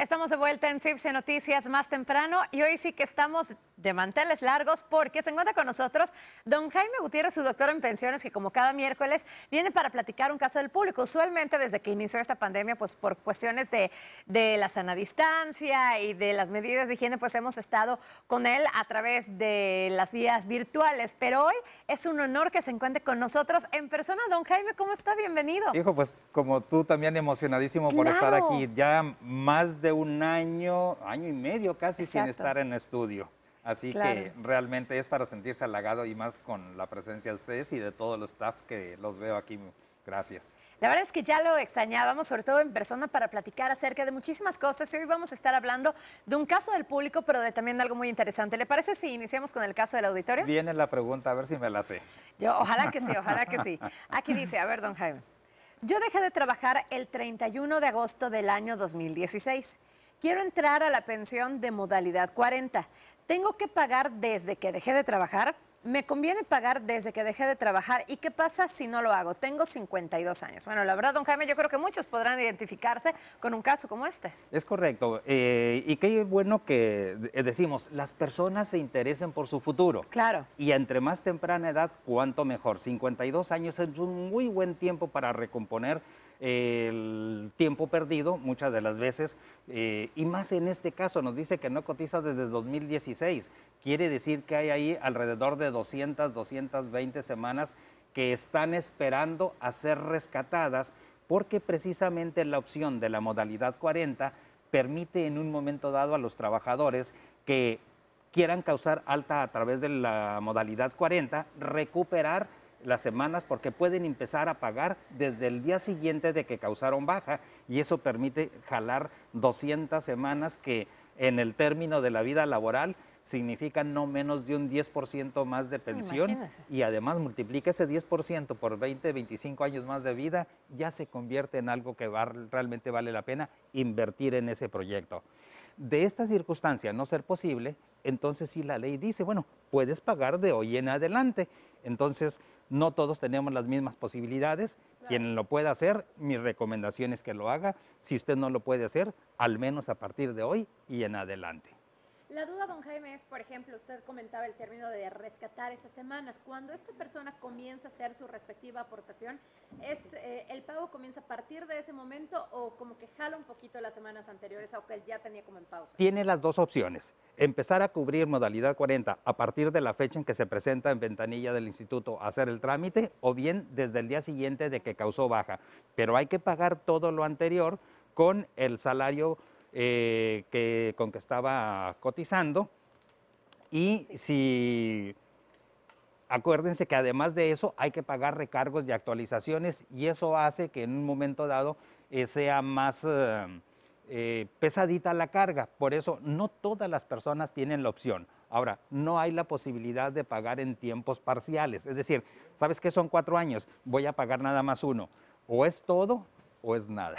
Estamos de vuelta en CIPSE Noticias más temprano y hoy sí que estamos de manteles largos porque se encuentra con nosotros don Jaime Gutiérrez, su doctor en pensiones, que como cada miércoles viene para platicar un caso del público. Usualmente desde que inició esta pandemia, pues por cuestiones de, la sana distancia y de las medidas de higiene, pues hemos estado con él a través de las vías virtuales. Pero hoy es un honor que se encuentre con nosotros en persona. Don Jaime, ¿cómo está? Bienvenido. Hijo, pues como tú también emocionadísimo por estar aquí. Ya más de un año, año y medio casi sin estar en estudio. Así que realmente es para sentirse halagado y más con la presencia de ustedes y de todo el staff que los veo aquí. Gracias. La verdad es que ya lo extrañábamos, sobre todo en persona, para platicar acerca de muchísimas cosas. Y hoy vamos a estar hablando de un caso del público, pero de también algo muy interesante. ¿Le parece si iniciamos con el caso del auditorio? Viene la pregunta, a ver si me la sé. Yo, ojalá que sí, ojalá que sí. Aquí dice, a ver, don Jaime. Yo dejé de trabajar el 31 de agosto del año 2016. Quiero entrar a la pensión de modalidad 40 tengo que pagar desde que dejé de trabajar, me conviene pagar desde que dejé de trabajar. ¿Y qué pasa si no lo hago? Tengo 52 años. Bueno, la verdad, don Jaime, yo creo que muchos podrán identificarse con un caso como este. Es correcto. Eh, y qué bueno que decimos, las personas se interesen por su futuro. Claro. Y entre más temprana edad, cuánto mejor. 52 años es un muy buen tiempo para recomponer el tiempo perdido muchas de las veces, eh, y más en este caso nos dice que no cotiza desde 2016, quiere decir que hay ahí alrededor de 200, 220 semanas que están esperando a ser rescatadas porque precisamente la opción de la modalidad 40 permite en un momento dado a los trabajadores que quieran causar alta a través de la modalidad 40, recuperar las semanas porque pueden empezar a pagar desde el día siguiente de que causaron baja y eso permite jalar 200 semanas que en el término de la vida laboral significan no menos de un 10% más de pensión y además multiplica ese 10% por 20, 25 años más de vida, ya se convierte en algo que realmente vale la pena invertir en ese proyecto de esta circunstancia no ser posible, entonces sí la ley dice, bueno, puedes pagar de hoy en adelante. Entonces, no todos tenemos las mismas posibilidades. Quien lo pueda hacer, mi recomendación es que lo haga. Si usted no lo puede hacer, al menos a partir de hoy y en adelante. La duda, don Jaime, es, por ejemplo, usted comentaba el término de rescatar esas semanas. Cuando esta persona comienza a hacer su respectiva aportación, ¿es eh, el pago comienza a partir de ese momento o como que jala un poquito las semanas anteriores aunque él ya tenía como en pausa? Tiene las dos opciones. Empezar a cubrir modalidad 40 a partir de la fecha en que se presenta en ventanilla del instituto a hacer el trámite o bien desde el día siguiente de que causó baja. Pero hay que pagar todo lo anterior con el salario eh, con que estaba cotizando. Y si acuérdense que además de eso hay que pagar recargos y actualizaciones y eso hace que en un momento dado eh, sea más eh, pesadita la carga. Por eso no todas las personas tienen la opción. Ahora, no hay la posibilidad de pagar en tiempos parciales. Es decir, ¿sabes que son cuatro años? Voy a pagar nada más uno. O es todo o es nada.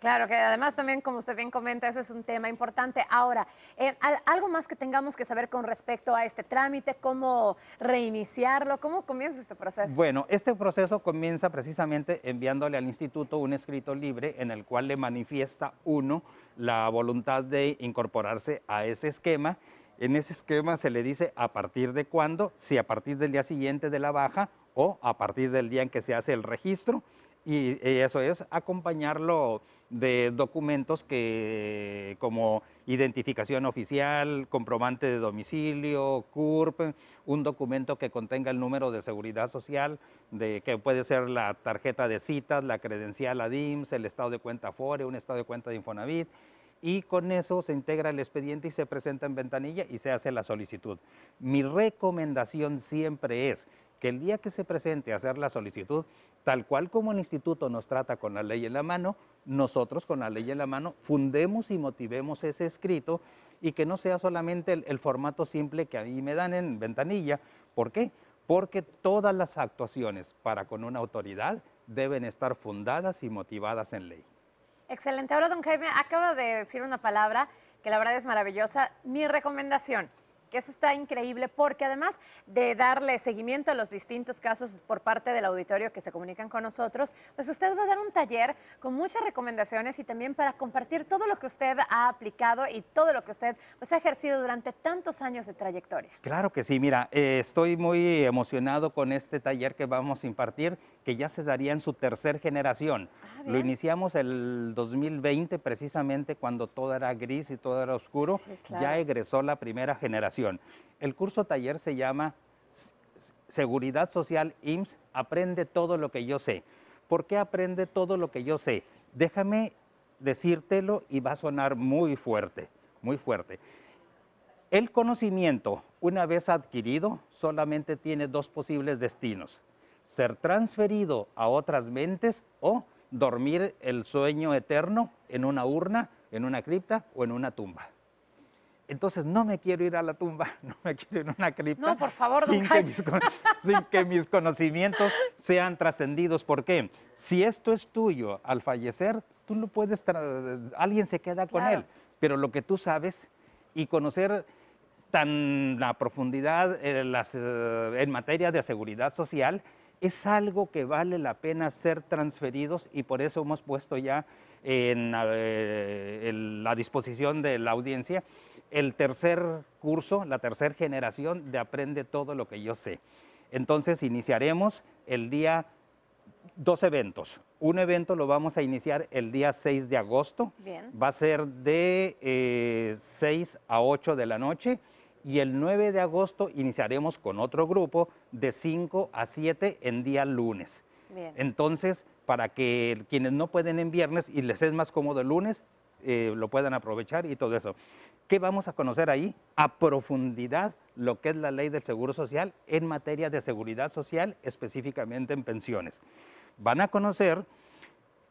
Claro que además también, como usted bien comenta, ese es un tema importante. Ahora, eh, algo más que tengamos que saber con respecto a este trámite, cómo reiniciarlo, cómo comienza este proceso. Bueno, este proceso comienza precisamente enviándole al instituto un escrito libre en el cual le manifiesta uno la voluntad de incorporarse a ese esquema. En ese esquema se le dice a partir de cuándo, si a partir del día siguiente de la baja o a partir del día en que se hace el registro y, eso es acompañarlo de documentos que como identificación oficial, comprobante de domicilio, CURP, un documento que contenga el número de seguridad social, de, que puede ser la tarjeta de citas, la credencial ADIMS, el estado de cuenta FORE, un estado de cuenta de Infonavit, y con eso se integra el expediente y se presenta en ventanilla y se hace la solicitud. Mi recomendación siempre es que el día que se presente a hacer la solicitud, tal cual como el instituto nos trata con la ley en la mano, nosotros con la ley en la mano fundemos y motivemos ese escrito y que no sea solamente el, formato simple que ahí me dan en ventanilla. ¿Por qué? Porque todas las actuaciones para con una autoridad deben estar fundadas y motivadas en ley. Excelente. Ahora, don Jaime, acaba de decir una palabra que la verdad es maravillosa. Mi recomendación que eso está increíble porque además de darle seguimiento a los distintos casos por parte del auditorio que se comunican con nosotros, pues usted va a dar un taller con muchas recomendaciones y también para compartir todo lo que usted ha aplicado y todo lo que usted pues, ha ejercido durante tantos años de trayectoria. Claro que sí, mira, eh, estoy muy emocionado con este taller que vamos a impartir, que ya se daría en su tercer generación. Ah, lo iniciamos el 2020 precisamente cuando todo era gris y todo era oscuro, ya egresó la primera generación el curso taller se llama Seguridad Social IMSS, aprende todo lo que yo sé. ¿Por qué aprende todo lo que yo sé? Déjame decírtelo y va a sonar muy fuerte, muy fuerte. El conocimiento, una vez adquirido, solamente tiene dos posibles destinos. Ser transferido a otras mentes o dormir el sueño eterno en una urna, en una cripta o en una tumba. Entonces no me quiero ir a la tumba, no me quiero ir a una cripta. favor, sin, que mis, conocimientos sean trascendidos. ¿Por qué? Si esto es tuyo al fallecer, tú no puedes, alguien se queda con él. Pero lo que tú sabes y conocer tan la profundidad eh, eh, en materia de seguridad social, es algo que vale la pena ser transferidos y por eso hemos puesto ya en, la disposición de la audiencia el tercer curso, la tercera generación de Aprende todo lo que yo sé. Entonces iniciaremos el día dos eventos. Un evento lo vamos a iniciar el día 6 de agosto. Va a ser de 6 eh, a 8 de la noche y el 9 de agosto iniciaremos con otro grupo de 5 a 7 en día lunes. Entonces, para que quienes no pueden en viernes y les es más cómodo el lunes, eh, lo puedan aprovechar y todo eso. ¿Qué vamos a conocer ahí? A profundidad lo que es la ley del Seguro Social en materia de seguridad social, específicamente en pensiones. Van a conocer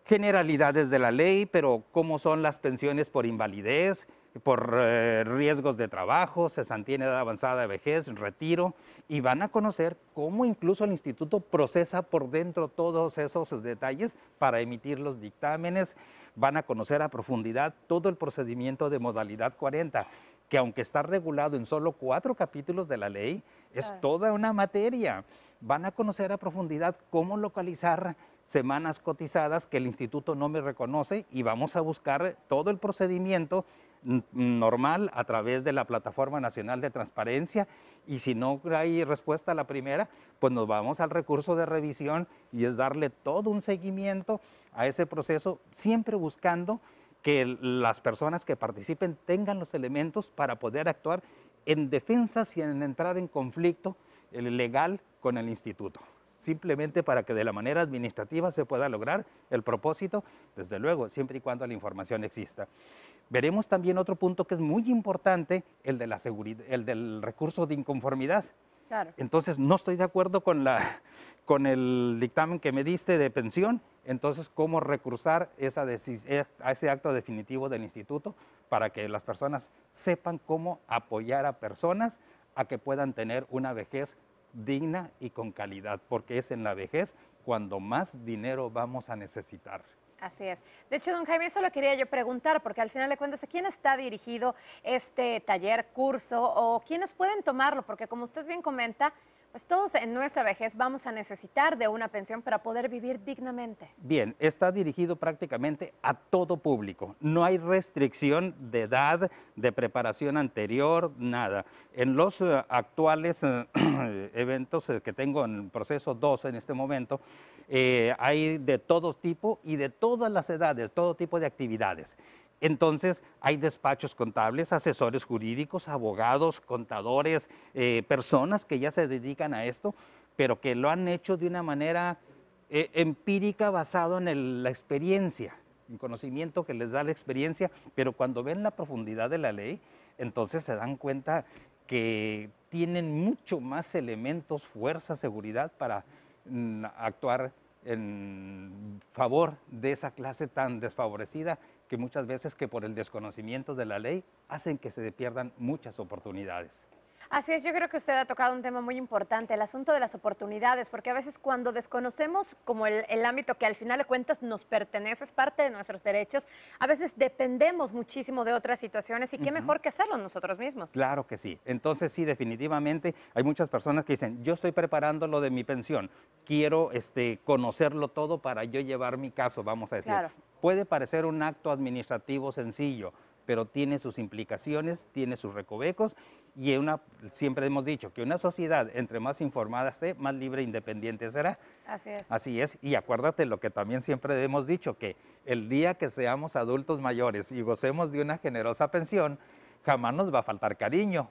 generalidades de la ley, pero cómo son las pensiones por invalidez, por eh, riesgos de trabajo, cesantía en edad avanzada de vejez, retiro, y van a conocer cómo incluso el instituto procesa por dentro todos esos detalles para emitir los dictámenes, van a conocer a profundidad todo el procedimiento de modalidad 40, que aunque está regulado en solo cuatro capítulos de la ley, es toda una materia. Van a conocer a profundidad cómo localizar semanas cotizadas que el instituto no me reconoce y vamos a buscar todo el procedimiento normal a través de la Plataforma Nacional de Transparencia y si no hay respuesta a la primera, pues nos vamos al recurso de revisión y es darle todo un seguimiento a ese proceso, siempre buscando que las personas que participen tengan los elementos para poder actuar en defensa sin entrar en conflicto legal con el instituto simplemente para que de la manera administrativa se pueda lograr el propósito, desde luego, siempre y cuando la información exista. Veremos también otro punto que es muy importante, el, de la seguridad, el del recurso de inconformidad. Entonces, no estoy de acuerdo con, la, con el dictamen que me diste de pensión, entonces cómo recursar esa e, ese acto definitivo del instituto para que las personas sepan cómo apoyar a personas a que puedan tener una vejez digna y con calidad, porque es en la vejez cuando más dinero vamos a necesitar. Así es. De hecho, don Jaime, eso lo quería yo preguntar, porque al final de cuentas, ¿a quién está dirigido este taller, curso o quiénes pueden tomarlo? Porque como usted bien comenta, pues todos en nuestra vejez vamos a necesitar de una pensión para poder vivir dignamente. Bien, está dirigido prácticamente a todo público. No hay restricción de edad, de preparación anterior, nada. En los eh, actuales eh, eventos eh, que tengo en proceso 2 en este momento, hay de todo tipo y de todas las edades, todo tipo de actividades. Entonces, hay despachos contables, asesores jurídicos, abogados, contadores, eh, personas que ya se dedican a esto, pero que lo han hecho de una manera eh, empírica basado en la experiencia, en conocimiento que les da la experiencia, pero cuando ven la profundidad de la ley, entonces se dan cuenta que tienen mucho más elementos, fuerza, seguridad para mm, actuar en favor de esa clase tan desfavorecida que muchas veces que por el desconocimiento de la ley hacen que se pierdan muchas oportunidades. Así es, yo creo que usted ha tocado un tema muy importante, el asunto de las oportunidades, porque a veces cuando desconocemos como el, ámbito que al final de cuentas nos pertenece, es parte de nuestros derechos, a veces dependemos muchísimo de otras situaciones y qué mejor que hacerlo nosotros mismos. Claro que sí. Entonces sí, definitivamente hay muchas personas que dicen, yo estoy preparando lo de mi pensión, quiero este, conocerlo todo para yo llevar mi caso, vamos a decir. Puede parecer un acto administrativo sencillo, pero tiene sus implicaciones, tiene sus recovecos y una, siempre hemos dicho que una sociedad entre más informada esté, más libre e independiente será. Así es. Así es, y acuérdate lo que también siempre hemos dicho, que el día que seamos adultos mayores y gocemos de una generosa pensión, jamás nos va a faltar cariño,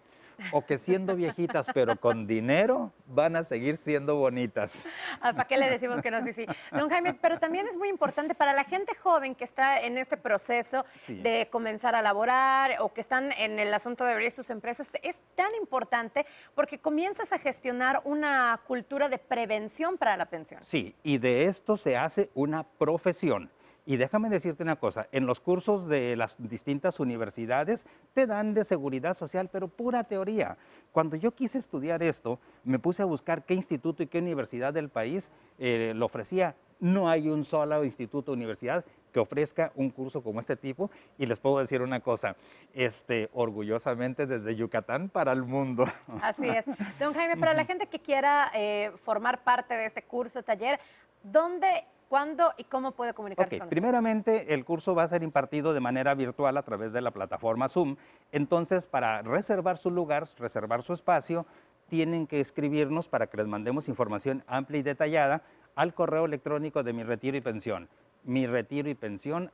o que siendo viejitas pero con dinero van a seguir siendo bonitas. Ah, ¿Para qué le decimos que no? Sí, sí. Don Jaime, pero también es muy importante para la gente joven que está en este proceso de comenzar a laborar o que están en el asunto de abrir sus empresas, es tan importante porque comienzas a gestionar una cultura de prevención para la pensión. Sí, y de esto se hace una profesión. Y déjame decirte una cosa, en los cursos de las distintas universidades te dan de seguridad social, pero pura teoría. Cuando yo quise estudiar esto, me puse a buscar qué instituto y qué universidad del país eh, lo ofrecía. No hay un solo instituto o universidad que ofrezca un curso como este tipo. Y les puedo decir una cosa, este, orgullosamente desde Yucatán para el mundo. Así es. Don Jaime, para la gente que quiera eh, formar parte de este curso, taller, ¿dónde ¿Cuándo y cómo puede comunicarse Primeramente, el curso va a ser impartido de manera virtual a través de la plataforma Zoom. Entonces, para reservar su lugar, reservar su espacio, tienen que escribirnos para que les mandemos información amplia y detallada al correo electrónico de mi retiro y pensión, mi retiro y pensión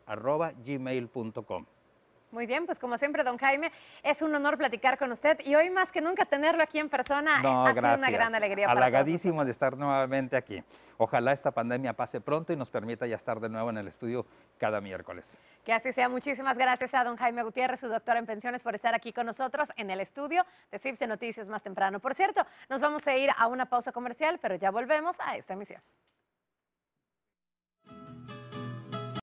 muy bien, pues como siempre, don Jaime, es un honor platicar con usted y hoy más que nunca tenerlo aquí en persona eh, no, una gran alegría. Halagadísimo de estar nuevamente aquí. Ojalá esta pandemia pase pronto y nos permita ya estar de nuevo en el estudio cada miércoles. Que así sea. Muchísimas gracias a don Jaime Gutiérrez, su doctor en pensiones, por estar aquí con nosotros en el estudio de CIPSE Noticias más temprano. Por cierto, nos vamos a ir a una pausa comercial, pero ya volvemos a esta emisión.